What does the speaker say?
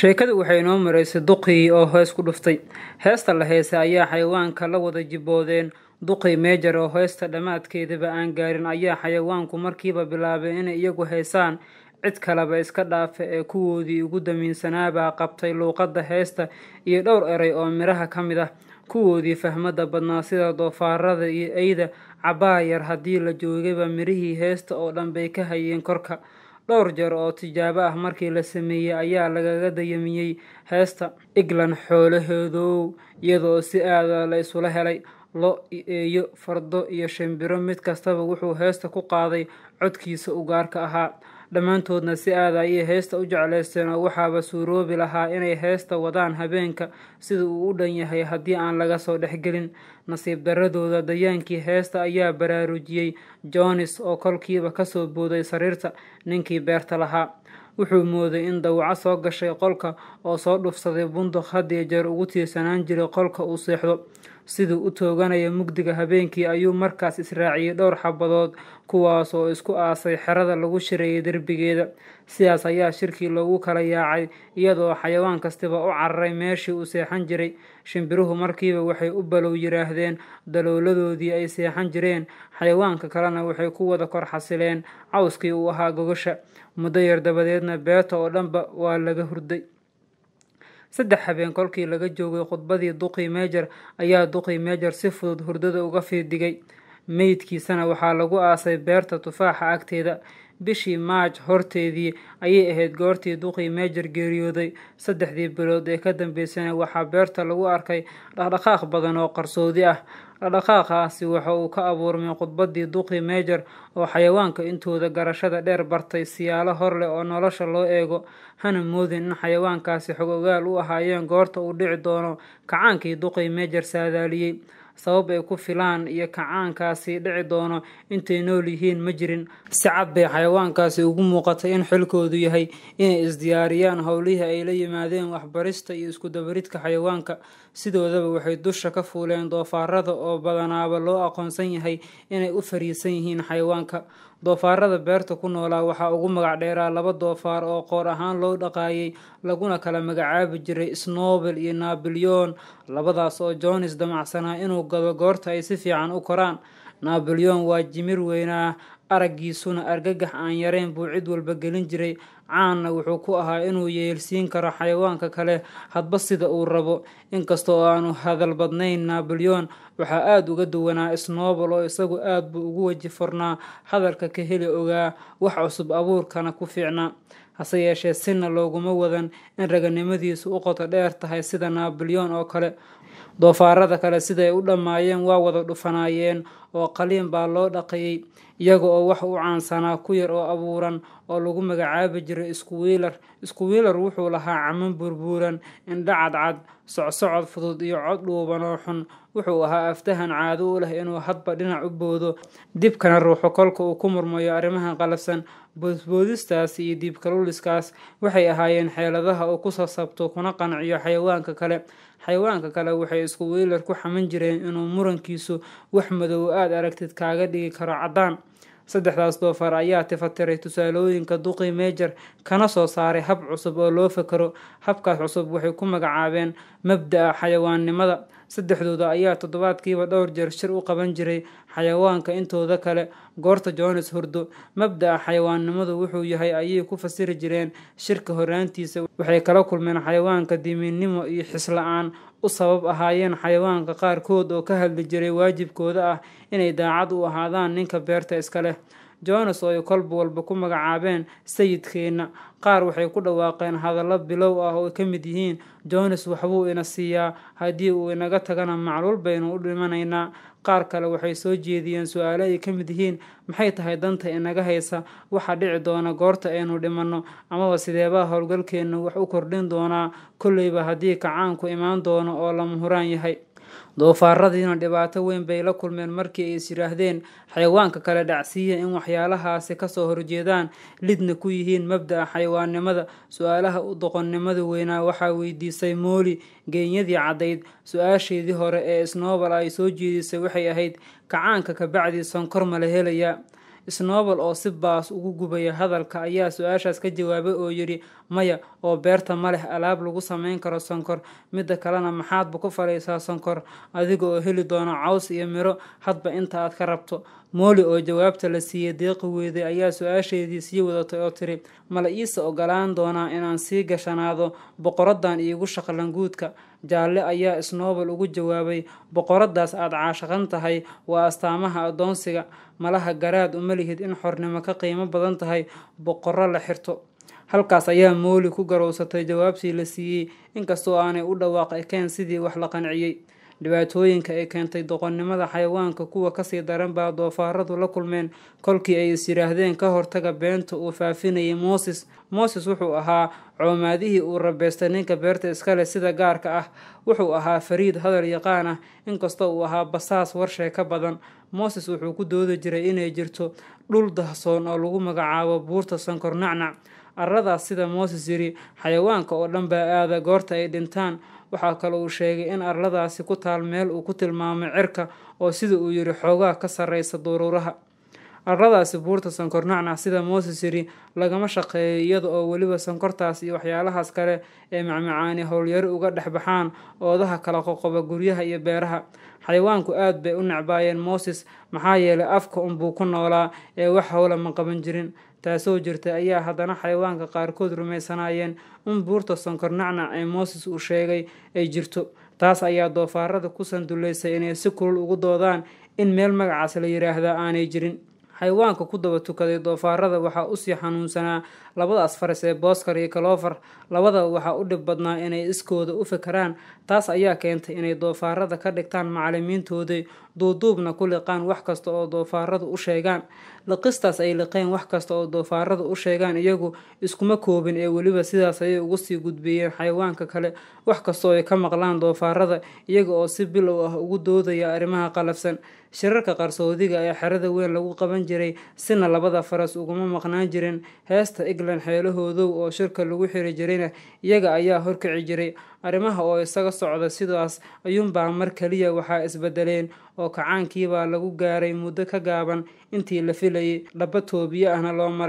sheekadu waxay noo maraysay duqii oo hees ku dhuftay heesta la heesay ayaa xayawaanka la wada jiboodeen duqii meejar oo heesta dhammaadkeedaba aan gaarin ayaa xayawaanku markiiba bilaabay inay iyagu heesaan cid kaleba iska dhaafa ee kuwoodii ugu damiinsanaabaa qabtay luuqadda heesta iyo dhowr eray oo midhaha ka mid ah kuwoodii fahmadda badnaa sida doofaarada iyo eyda cabaayar haddii la joogayba midhihii heesta oo dhan bay ka hayeen korka dhowr jeer oo tijaabo ah markii la sameeyey ayaa lagaga dayamiyey heesta iglan xoolahoodow iyadoo si aada ah la isula helay lo eeyo fardo iyo shimbiro mid kastaba wuxuu heesta ku qaaday codkiisa ugaarka ahaa dhammaantoodna si aada ayay heesta u jeclaysteen oo waxaaba suuroobi lahaa inay heesta wadaan habeenka sida uu u dhan yahay haddii aan laga soo dhexgelin nasiib darradooda dayaankii heesta ayaa baraarujiyey jonis oo kolkiiba kasoo booday sariirta ninkii beerta lahaa wuxuu mooday in dawaco soo gashay qolka oo soo dhufsaday bunduq had jeer ugu tiirsanaan jiray qolka uu seexdo siduu u tooganayo mugdiga habeenkii ayuu markaas israaciyey dhowr xabadood kuwaas oo isku aasay xerada lagu shireeyay derbigeeda sidaas ayaa shirkii loogu kala yaacay iyadoo xayawaan kastiba u cararay meeshii uu seexan jiray shimbiruhu markiiba waxay u balow yidhaahdeen dalooladoodii ay seexan jireen xayawaanka kalena waxay ku wada kor xasileen cawskii uu ahaa gogosha muddo yar dabadeedna beeta oo dhanba waa laga hurday saddex habeen kolkii laga joogay khudbadii duqii meejer ayaa duqii meejer si fudud hurdada uga fiidigay meydkiisana waxaa lagu aasay beerta tufaaxa agteeda bishii maaj horteedii ayay ahayd goortii duqii meejer geeriyooday saddexdii bilood ee ka dambeysana waxaa beerta lagu arkay dhaqdhaqaaq badan oo qarsoodi ah dhaqdhaqaaqaasi waxa uu ka abuurmay khudbaddii duqii meejer oo xayawaanka intooda garashada dheer bartay siyaalo hor leh oo nolosha loo eego hana moodin in xayawaankaasi xog ogaal u ahaayeen goorta uu dhici doono kacaankii duqii meejer saadaaliyey sabab ay ku filaan iyo kacaankaasi dhici doono intay nool yihiin ma jirin si cad bay xayawaankaasi ugu muuqatay in xilkoodu yahay inay isdiyaariyaan howlihii ay la yimaadeen waxbarista iyo iskudabaridka xayawaanka sidoodaba waxay dusha ka fuuleen doofaarada oo badanaaba loo aqoonsan yahay inay u fariisan yihiin xayawaanka doofaarada beerta ku noolaa waxaa ugu magac dheeraa laba doofaar oo qoor ahaan loo dhaqaayay laguna kala magacaabi jiray snobel iyo nabolyon labadaas oo jones damacsanaa inuu gado goorta ay si fiican u koraan nabolyon waa jimir weynaa araggiisuna argagax aan yareyn buu cid walba gelin jiray caanna wuxuu ku ahaa inuu yeelsiin karo xayawaanka kale hadba sida uu rabo inkasta aanu hadal badnayn naboleon waxaa aada uga duwanaa snobel oo isagu aad buu ugu weji furnaa hadalka ka heli ogaa wax cusub abuurkana ku fiicna hase yeeshee sina looguma wadan in raganimadiisu u qoto dheer tahay sida naboleon oo kale doofaarada kale siday u dhammaayeen waa wada dhufanaayeen oo qaliin baa loo dhaqayay iyaga oo wax u caansanaa ku yar oo abuuran oo lagu magacaabi jiray iskuwiilar iskuwiilar wuxuu lahaa caman burbuuran indha cadcad socsocod fudud iyo cod dhuuban oo xun wuxuu ahaa aftahan caado u leh inuu hadba dhinac u boodo dibkana ruuxo kolka uu ku murmayo arrimaha qalabsan boodboodistaasi iyo diibkaluliskaas waxay ahaayeen xeeladaha uu ku sasabto kuna qanciyo xayawaanka kale xayawaanka kale waxay iskuwiilar ku xaman jireen inuu murankiisu wax madow aada aragtid kaaga dhigi karo caddaan saddexdaas doofaar ayaa tifatiray tusaalooyinka duqii meejar kana soo saaray hab cusub oo loo fakaro habkaas cusub waxay ku magacaabeen mabda-a xayawaannimada saddexdooda ayaa toddobaadkiiba dhowr jeer shir u qaban jiray xayawaanka intooda kale goorta johannes hurdo mabda'a xayawaannimadu wuxuu yahay ayay ku fasiri jireen shirka horraantiisa waxay kala kulmeen xayawaanka dimiinnimo iyo xisla-aan u sabab ahaayeen xayawaanka qaarkood oo ka hadli jiray waajibkooda ah inay daacad u ahaadaan ninka beerta iska leh jonas oo ay kolba walba ku magacaabeen sayidkeenna qaar waxay ku dhawaaqeen hadallo bilow ah oo ka mid yihiin jonas waxbuu ina siiyaa haddii uu inaga tagana macluul baynu u dhimanaynaa qaar kale waxay soo jeediyeen su aalo ay ka mid yihiin maxay tahay danta inaga haysa waxa dhici doona goorta aynu dhimanno amaba sideebaa howlgalkeennu wax u kordhin doonaa kollayba haddii kacaanku imaan doono oo la muhuraan yahay doofaaradiina dhibaato weyn bay la kulmeen markii ay is yidhaahdeen xayawaanka kale dhacsiiya in waxyaalahaasi kasoo horjeedaan lidna ku yihiin mabda'a xayawaannimada su-aalaha u doqonnimada weynaa waxaa weydiisay mooli geenyadii caddayd su-aasheedii hore ee snobal ay soo jeedisay waxay ahayd kacaanka kabacdii sonkor ma la helayaa snobel oo si baas ugu gubaya hadalka ayaa su-aashaas ka jawaabay oo yidhi maya oo beerta ma leh alaab lagu samayn karo sonkor midda kalena maxaadba ku fadhiisaa sonkor adiga oo heli doona caws iyo miro hadba inta aad ka rabto mooli oo jawaabta la siiyey deeqi weyday ayaa su-aasheedii sii wadatay oo tiri mala iise ogolaan doonaa inaan sii gashanaado boqoradan iigu shaqlanguudka jaalle ayaa snowbel ugu jawaabay boqoradaas aad caashaqan tahay waa astaamaha addoonsiga malaha garaad uma lihid in xornimo ka qiimo badan tahay boqorro la xirto halkaas ayaa mooli ku garowsatay jawaabtii la siiyey inkastoo aanay u dhawaaq ekeen sidii wax la qanciyey dhibaatooyinka ay keentay doqonnimada xayawaanka kuwa kasii daran baa doofaaradu la kulmeen kolkii ay is yiraahdeen ka hortaga beenta uu faafinayay mooses moses wuxuu ahaa coomaadihii uu rabeystay ninka beerta iskale sida gaarka ah wuxuu ahaa fariid hadal yaqaan ah inkastoo uu ahaa basaas warshee ka badan moses wuxuu ku doodi jiray inay jirto dhul dahsoon oo lagu magacaabo buurta sankornacnac arradaas sida moses yiri xayawaanka oo dhan baa aada goorta ay dhintaan waxaa kale uu sheegay in arladaasi ku taal meel uu ku tilmaamay cirka oo sida uu yidhi xoogaa ka sarreysa duruuraha caradaasi buurta sonkor sida mooses yiri lagama shaqeeyo iyada oo weliba sankortaas iyo waxyaalahaas kale ee macmacaani howlyari uga dhex baxaan oodaha kala qoqoba guryaha iyo beeraha xayawaanku aad bay u necbaayeen mooses maxaa yeelay afka unbuu ku noolaa ee wax howla ma qaban jirin taasoo jirta ayaa haddana xayawaanka qaarkood rumaysanaayeen in buurta sankornacnac ee mooses uu sheegay ay jirto taas ayaa doofaarada ku sandullaysay inay si kulul ugu doodaan in meel magacaas la yidhaahdaa aanay jirin xayawaanka ku daba tukaday doofaarada waxaa usii xanuunsanaa labadaas faras ee booskar iyo kaloofar labada waxaa u dhib badnaa inay iskooda u fikiraan taas ayaa keentay inay doofaarada ka dhigtaan macalimiintooday duuduubna ku liqaan wax kasta oo doofaaradu u sheegaan liqistaas ay liqeen wax kasta oo doofaarada u sheegaan iyagu iskuma koobin ee weliba sidaas ayay ugu sii gudbiyeen xayawaanka kale wax kastoo ay ka maqlaan doofaarada iyaga oo si bilow ah ugu doodaya arrimaha qalafsan shirarka qarsoodiga ee xerada weyn lagu qaban jiray sina labada faras uguma maqnaan jirin heesta igla Ireland xeelahoodow oo shirka lagu xiri jirayna iyaga ayaa horkici jiray arrimaha oo isaga socda sidaas ayuunbaa mar keliya waxaa isbedeleen oo kacaankiibaa lagu gaaray muddo ka gaaban intii la filayay laba toobiye ahna loo maray